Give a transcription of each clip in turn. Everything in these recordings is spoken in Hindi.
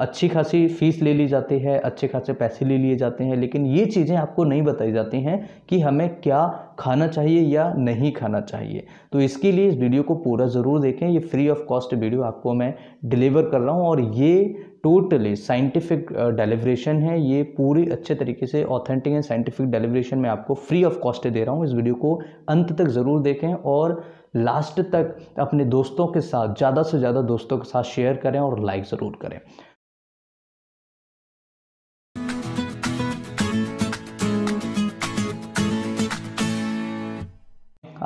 अच्छी खासी फ़ीस ले ली जाती है अच्छे खासे पैसे ले लिए जाते हैं लेकिन ये चीज़ें आपको नहीं बताई जाती हैं कि हमें क्या खाना चाहिए या नहीं खाना चाहिए तो इसके लिए इस वीडियो को पूरा ज़रूर देखें ये फ्री ऑफ कॉस्ट वीडियो आपको मैं डिलीवर कर रहा हूँ और ये टोटली साइंटिफिक डेलीवरेशन है ये पूरी अच्छे तरीके से ऑथेंटिक एंड साइंटिफिक डेलीवरेशन मैं आपको फ्री ऑफ कॉस्ट दे रहा हूँ इस वीडियो को अंत तक ज़रूर देखें और लास्ट तक अपने दोस्तों के साथ ज़्यादा से ज़्यादा दोस्तों के साथ शेयर करें और लाइक ज़रूर करें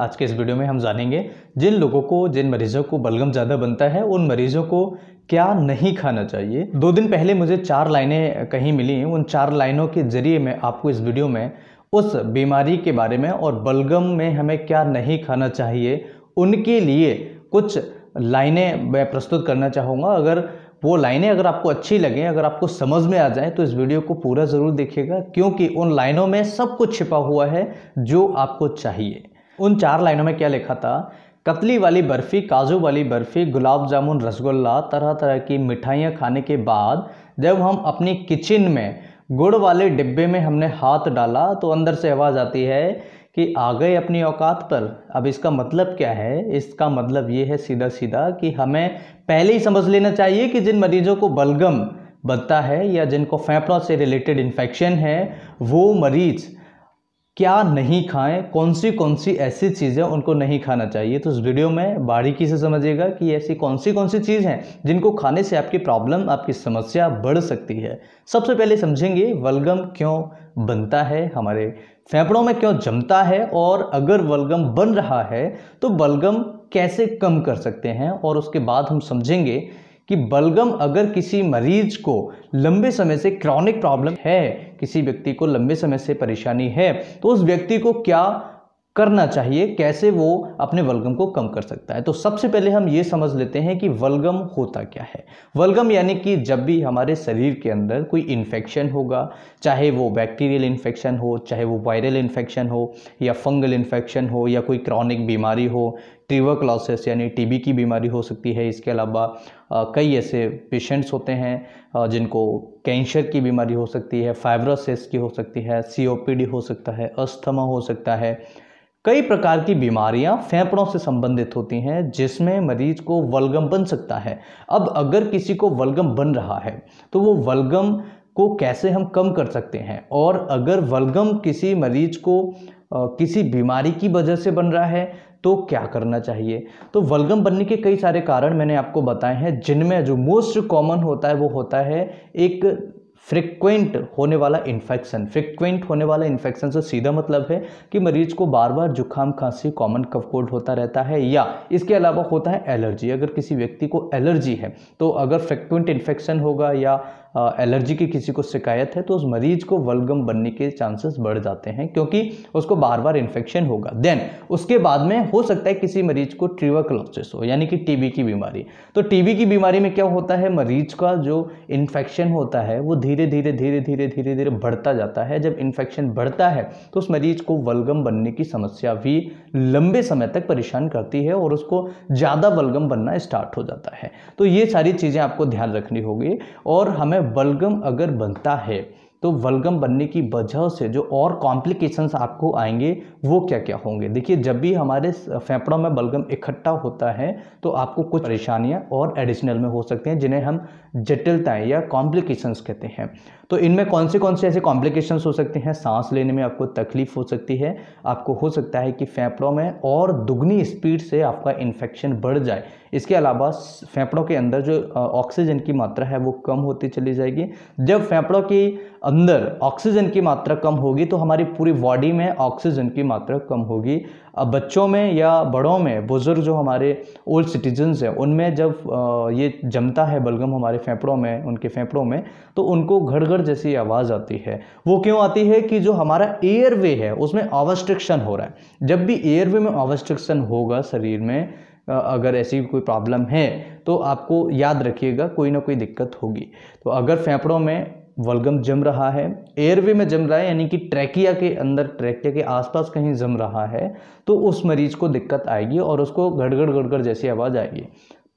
आज के इस वीडियो में हम जानेंगे जिन लोगों को जिन मरीजों को बलगम ज़्यादा बनता है उन मरीजों को क्या नहीं खाना चाहिए दो दिन पहले मुझे चार लाइनें कहीं मिली उन चार लाइनों के ज़रिए मैं आपको इस वीडियो में उस बीमारी के बारे में और बलगम में हमें क्या नहीं खाना चाहिए उनके लिए कुछ लाइनें मैं प्रस्तुत करना चाहूँगा अगर वो लाइनें अगर आपको अच्छी लगें अगर आपको समझ में आ जाए तो इस वीडियो को पूरा ज़रूर देखिएगा क्योंकि उन लाइनों में सब कुछ छिपा हुआ है जो आपको चाहिए उन चार लाइनों में क्या लिखा था कतली वाली बर्फ़ी काजू वाली बर्फ़ी गुलाब जामुन रसगुल्ला तरह तरह की मिठाइयाँ खाने के बाद जब हम अपनी किचन में गुड़ वाले डिब्बे में हमने हाथ डाला तो अंदर से आवाज़ आती है कि आ गए अपनी औकात पर अब इसका मतलब क्या है इसका मतलब ये है सीधा सीधा कि हमें पहले ही समझ लेना चाहिए कि जिन मरीजों को बलगम बनता है या जिनको फेफड़ों से रिलेटेड इन्फेक्शन है वो मरीज़ क्या नहीं खाएं कौन सी कौन सी ऐसी चीज़ें उनको नहीं खाना चाहिए तो इस वीडियो में बारीकी से समझिएगा कि ऐसी कौन सी कौन सी चीज़ हैं जिनको खाने से आपकी प्रॉब्लम आपकी समस्या बढ़ सकती है सबसे पहले समझेंगे वलगम क्यों बनता है हमारे फेफड़ों में क्यों जमता है और अगर वलगम बन रहा है तो बलगम कैसे कम कर सकते हैं और उसके बाद हम समझेंगे कि बलगम अगर किसी मरीज को लंबे समय से क्रॉनिक प्रॉब्लम है किसी व्यक्ति को लंबे समय से परेशानी है तो उस व्यक्ति को क्या करना चाहिए कैसे वो अपने वलगम को कम कर सकता है तो सबसे पहले हम ये समझ लेते हैं कि वलगम होता क्या है वलगम यानी कि जब भी हमारे शरीर के अंदर कोई इन्फेक्शन होगा चाहे वो बैक्टीरियल इन्फेक्शन हो चाहे वो वायरल इन्फेक्शन हो या फंगल इन्फेक्शन हो या कोई क्रॉनिक बीमारी हो ट्यूबरक्लोसिस यानी टीबी की बीमारी हो सकती है इसके अलावा कई ऐसे पेशेंट्स होते हैं जिनको कैंसर की बीमारी हो सकती है फाइब्रोसिस की हो सकती है सीओपीडी हो सकता है अस्थमा हो सकता है कई प्रकार की बीमारियां फेफड़ों से संबंधित होती हैं जिसमें मरीज को वलगम बन सकता है अब अगर किसी को वलगम बन रहा है तो वो वलगम को कैसे हम कम कर सकते हैं और अगर वलगम किसी मरीज को किसी बीमारी की वजह से बन रहा है तो क्या करना चाहिए तो वलगम बनने के कई सारे कारण मैंने आपको बताए हैं जिनमें जो मोस्ट कॉमन होता है वो होता है एक फ्रिक्वेंट होने वाला इन्फेक्शन फ्रिक्वेंट होने वाला इन्फेक्शन से सीधा मतलब है कि मरीज को बार बार जुकाम खांसी कॉमन कफ कोल्ड होता रहता है या इसके अलावा होता है एलर्जी अगर किसी व्यक्ति को एलर्जी है तो अगर फ्रिक्वेंट इन्फेक्शन होगा या एलर्जी की किसी को शिकायत है तो उस मरीज को वलगम बनने के चांसेस बढ़ जाते हैं क्योंकि उसको बार बार इन्फेक्शन होगा देन उसके बाद में हो सकता है किसी मरीज को ट्रिवाकलोसिस हो यानी कि टीबी की बीमारी तो टीबी की बीमारी में क्या होता है मरीज का जो इन्फेक्शन होता है वो धीरे धीरे धीरे धीरे धीरे धीरे बढ़ता जाता है जब इन्फेक्शन बढ़ता है तो उस मरीज को वलगम बनने की समस्या भी लंबे समय तक परेशान करती है और उसको ज़्यादा वलगम बनना स्टार्ट हो जाता है तो ये सारी चीज़ें आपको ध्यान रखनी होगी और हमें बलगम अगर बनता है तो वलगम बनने की वजह से जो और कॉम्प्लिकेशंस आपको आएंगे वो क्या क्या होंगे देखिए जब भी हमारे फेफड़ों में बलगम इकट्ठा होता है तो आपको कुछ परेशानियां और एडिशनल में हो सकती हैं जिन्हें हम जटिलताएं या कॉम्प्लिकेशंस कहते हैं तो इनमें कौन से कौन से ऐसे कॉम्प्लिकेशंस हो सकते हैं सांस लेने में आपको तकलीफ हो सकती है आपको हो सकता है कि फेफड़ों में और दुगनी स्पीड से आपका इन्फेक्शन बढ़ जाए इसके अलावा फेफड़ों के अंदर जो ऑक्सीजन की मात्रा है वो कम होती चली जाएगी जब फेफड़ों के अंदर ऑक्सीजन की मात्रा कम होगी तो हमारी पूरी बॉडी में ऑक्सीजन की मात्रा कम होगी अब बच्चों में या बड़ों में बुज़ुर्ग जो हमारे ओल्ड सिटीजन्स हैं उनमें जब ये जमता है बलगम हमारे फेफड़ों में उनके फेफड़ों में तो उनको घड़ घड़ जैसी आवाज़ आती है वो क्यों आती है कि जो हमारा एयरवे है उसमें ऑवस्ट्रिक्शन हो रहा है जब भी एयरवे में ऑवस्ट्रिक्शन होगा शरीर में अगर ऐसी कोई प्रॉब्लम है तो आपको याद रखिएगा कोई ना कोई दिक्कत होगी तो अगर फेफड़ों में वलगम जम रहा है एयरवे में जम रहा है यानी कि ट्रैकिया के अंदर ट्रैकिया के आसपास कहीं जम रहा है तो उस मरीज को दिक्कत आएगी और उसको गड़गड़ गड़गड़ जैसी आवाज़ आएगी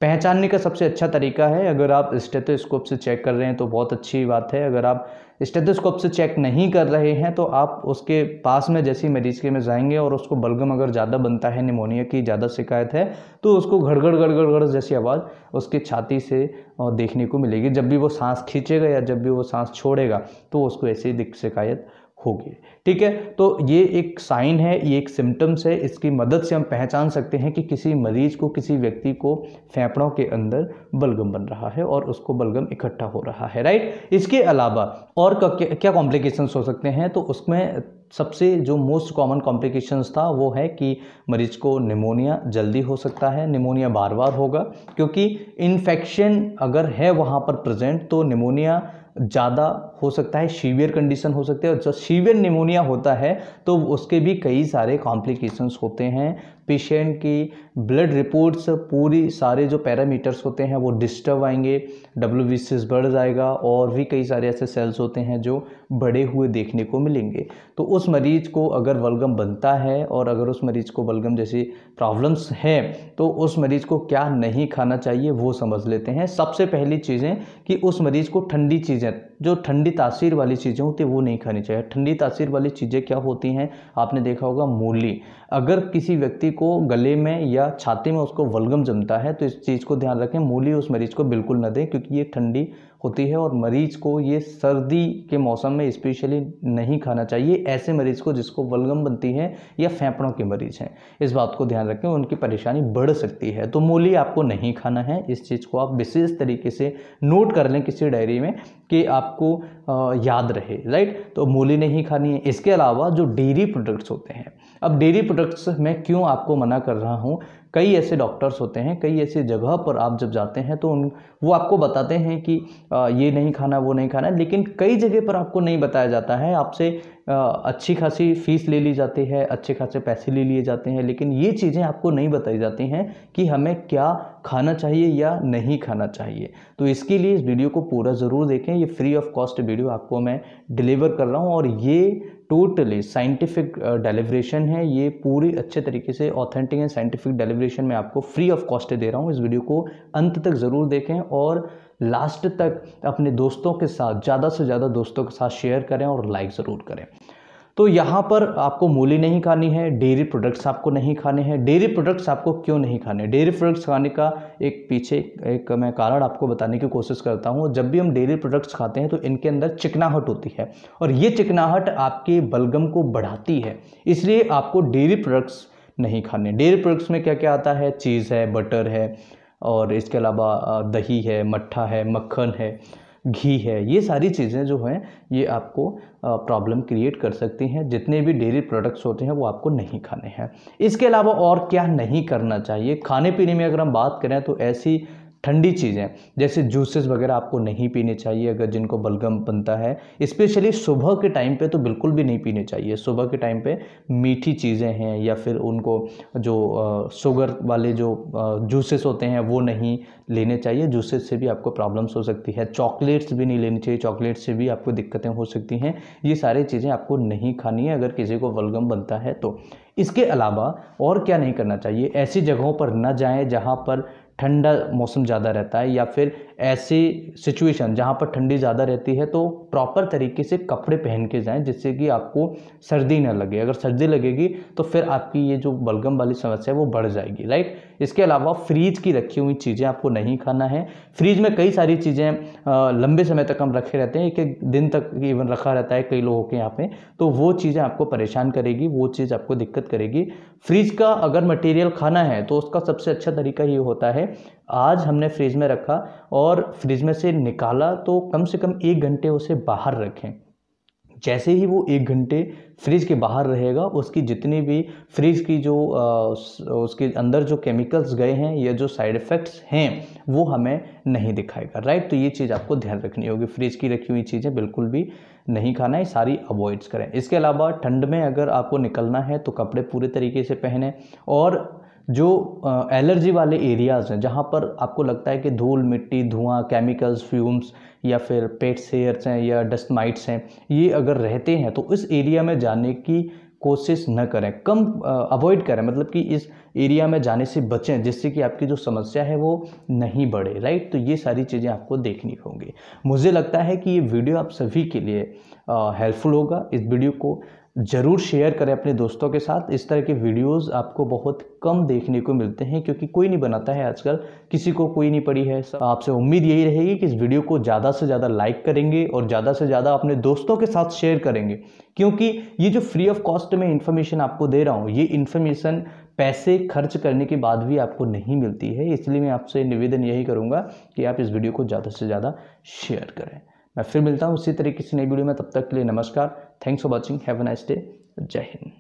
पहचानने का सबसे अच्छा तरीका है अगर आप स्टेथोस्कोप से चेक कर रहे हैं तो बहुत अच्छी बात है अगर आप स्टेथोस्कोप से चेक नहीं कर रहे हैं तो आप उसके पास में जैसे मरीज के में जाएंगे और उसको बलगम अगर ज़्यादा बनता है निमोनिया की ज़्यादा शिकायत है तो उसको घड़गड़ घड़घड़ घड़ जैसी आवाज़ उसकी छाती से देखने को मिलेगी जब भी वो सांस खींचेगा या जब भी वो सांस छोड़ेगा तो उसको ऐसी शिकायत होगी ठीक है तो ये एक साइन है ये एक सिम्टम्स है इसकी मदद से हम पहचान सकते हैं कि किसी मरीज को किसी व्यक्ति को फेफड़ों के अंदर बलगम बन रहा है और उसको बलगम इकट्ठा हो रहा है राइट इसके अलावा और क्या कॉम्प्लिकेशंस हो सकते हैं तो उसमें सबसे जो मोस्ट कॉमन कॉम्प्लिकेशंस था वो है कि मरीज को निमोनिया जल्दी हो सकता है निमोनिया बार बार होगा क्योंकि इन्फेक्शन अगर है वहाँ पर प्रजेंट तो निमोनिया ज़्यादा हो सकता है शिवियर कंडीशन हो सकती है और जब सीवियर निमोनिया होता है तो उसके भी कई सारे कॉम्प्लिकेशंस होते हैं पेशेंट की ब्लड रिपोर्ट्स पूरी सारे जो पैरामीटर्स होते हैं वो डिस्टर्ब आएंगे डब्ल्यू बढ़ जाएगा और भी कई सारे ऐसे सेल्स होते हैं जो बड़े हुए देखने को मिलेंगे तो उस मरीज़ को अगर बलगम बनता है और अगर उस मरीज़ को बलगम जैसी प्रॉब्लम्स हैं तो उस मरीज़ को क्या नहीं खाना चाहिए वो समझ लेते हैं सबसे पहली चीज़ें कि उस मरीज़ को ठंडी चीज़ें जो ठंडी तासीर वाली चीज़ें होती है वो नहीं खानी चाहिए ठंडी तासीर वाली चीज़ें क्या होती हैं आपने देखा होगा मूली अगर किसी व्यक्ति को गले में या छाती में उसको वलगम जमता है तो इस चीज़ को ध्यान रखें मूली उस मरीज को बिल्कुल ना दें क्योंकि ये ठंडी होती है और मरीज़ को ये सर्दी के मौसम में स्पेशली नहीं खाना चाहिए ऐसे मरीज़ को जिसको वलगम बनती है या फेफड़ों के मरीज़ हैं इस बात को ध्यान रखें उनकी परेशानी बढ़ सकती है तो मूली आपको नहीं खाना है इस चीज़ को आप विशेष तरीके से नोट कर लें किसी डायरी में कि आपको याद रहे राइट तो मूली नहीं खानी है इसके अलावा जो डेयरी प्रोडक्ट्स होते हैं अब डेयरी प्रोडक्ट्स मैं क्यों आपको मना कर रहा हूँ कई ऐसे डॉक्टर्स होते हैं कई ऐसे जगह पर आप जब जाते हैं तो उन वो आपको बताते हैं कि ये नहीं खाना वो नहीं खाना लेकिन कई जगह पर आपको नहीं बताया जाता है आपसे अच्छी खासी फ़ीस ले ली जाती है अच्छे खासे पैसे ले लिए जाते हैं लेकिन ये चीज़ें आपको नहीं बताई जाती हैं कि हमें क्या खाना चाहिए या नहीं खाना चाहिए तो इसके लिए इस वीडियो को पूरा ज़रूर देखें ये फ्री ऑफ कॉस्ट वीडियो आपको मैं डिलीवर कर रहा हूँ और ये टोटली साइंटिफिक डेलीवरेशन है ये पूरी अच्छे तरीके से authentic and scientific deliver celebration में आपको फ्री ऑफ कॉस्ट दे रहा हूँ इस वीडियो को अंत तक ज़रूर देखें और लास्ट तक अपने दोस्तों के साथ ज़्यादा से ज़्यादा दोस्तों के साथ शेयर करें और लाइक ज़रूर करें तो यहाँ पर आपको मूली नहीं खानी है डेयरी प्रोडक्ट्स आपको नहीं खाने हैं डेयरी प्रोडक्ट्स आपको क्यों नहीं खाने डेयरी प्रोडक्ट्स खाने का एक पीछे एक मैं कारण आपको बताने की कोशिश करता हूँ जब भी हम डेयरी प्रोडक्ट्स खाते हैं तो इनके अंदर चिकनाहट होती है और ये चिकनाहट आपके बलगम को बढ़ाती है इसलिए आपको डेयरी प्रोडक्ट्स नहीं खाने डेयरी प्रोडक्ट्स में क्या क्या आता है चीज़ है बटर है और इसके अलावा दही है मट्ठा है मक्खन है घी है ये सारी चीज़ें जो हैं ये आपको प्रॉब्लम क्रिएट कर सकती हैं जितने भी डेयरी प्रोडक्ट्स होते हैं वो आपको नहीं खाने हैं इसके अलावा और क्या नहीं करना चाहिए खाने पीने में अगर हम बात करें तो ऐसी ठंडी चीज़ें जैसे जूसेस वगैरह आपको नहीं पीने चाहिए अगर जिनको बलगम बनता है स्पेशली सुबह के टाइम पे तो बिल्कुल भी नहीं पीने चाहिए सुबह के टाइम पे मीठी चीज़ें हैं या फिर उनको जो शुगर वाले जो जूसेस होते हैं वो नहीं लेने चाहिए जूसेस से भी आपको प्रॉब्लम्स हो सकती है चॉकलेट्स भी नहीं लेनी चाहिए चॉकलेट्स से भी आपको दिक्कतें हो सकती हैं ये सारी चीज़ें आपको नहीं खानी है अगर किसी को बलगम बनता है तो इसके अलावा और क्या नहीं करना चाहिए ऐसी जगहों पर ना जाएं जहाँ पर ठंडा मौसम ज़्यादा रहता है या फिर ऐसी सिचुएशन जहाँ पर ठंडी ज़्यादा रहती है तो प्रॉपर तरीके से कपड़े पहन के जाएं जिससे कि आपको सर्दी ना लगे अगर सर्दी लगेगी तो फिर आपकी ये जो बलगम वाली समस्या है वो बढ़ जाएगी राइट इसके अलावा फ्रीज की रखी हुई चीज़ें आपको नहीं खाना है फ्रीज में कई सारी चीज़ें लंबे समय तक हम रखे रहते हैं एक एक दिन तक इवन रखा रहता है कई लोगों के यहाँ पर तो वो चीज़ें आपको परेशान करेगी वो चीज़ आपको दिक्कत करेगी फ्रिज का अगर मटेरियल खाना है तो उसका सबसे अच्छा तरीका ये होता है आज हमने फ्रिज में रखा और फ्रिज में से निकाला तो कम से कम एक घंटे उसे बाहर रखें जैसे ही वो एक घंटे फ्रिज के बाहर रहेगा उसकी जितनी भी फ्रिज की जो उसके अंदर जो केमिकल्स गए हैं या जो साइड इफ़ेक्ट्स हैं वो हमें नहीं दिखाएगा राइट तो ये चीज़ आपको ध्यान रखनी होगी फ्रिज की रखी हुई चीज़ें बिल्कुल भी नहीं खाना है सारी अवॉइड्स करें इसके अलावा ठंड में अगर आपको निकलना है तो कपड़े पूरे तरीके से पहने और जो एलर्जी वाले एरियाज़ हैं जहाँ पर आपको लगता है कि धूल मिट्टी धुआं केमिकल्स फ्यूम्स या फिर पेट्स हेयर्स हैं या डस्ट माइट्स हैं ये अगर रहते हैं तो इस एरिया में जाने की कोशिश न करें कम अवॉइड करें मतलब कि इस एरिया में जाने से बचें जिससे कि आपकी जो समस्या है वो नहीं बढ़े राइट तो ये सारी चीज़ें आपको देखनी होंगी मुझे लगता है कि ये वीडियो आप सभी के लिए हेल्पफुल होगा इस वीडियो को ज़रूर शेयर करें अपने दोस्तों के साथ इस तरह के वीडियोस आपको बहुत कम देखने को मिलते हैं क्योंकि कोई नहीं बनाता है आजकल किसी को कोई नहीं पड़ी है तो आपसे उम्मीद यही रहेगी कि इस वीडियो को ज़्यादा से ज़्यादा लाइक करेंगे और ज़्यादा से ज़्यादा अपने दोस्तों के साथ शेयर करेंगे क्योंकि ये जो फ्री ऑफ कॉस्ट में इन्फॉर्मेशन आपको दे रहा हूँ ये इन्फॉर्मेशन पैसे खर्च करने के बाद भी आपको नहीं मिलती है इसलिए मैं आपसे निवेदन यही करूँगा कि आप इस वीडियो को ज़्यादा से ज़्यादा शेयर करें मैं फिर मिलता हूँ उसी तरीके से नई वीडियो में तब तक के लिए नमस्कार thanks for watching have a nice day जय हिंद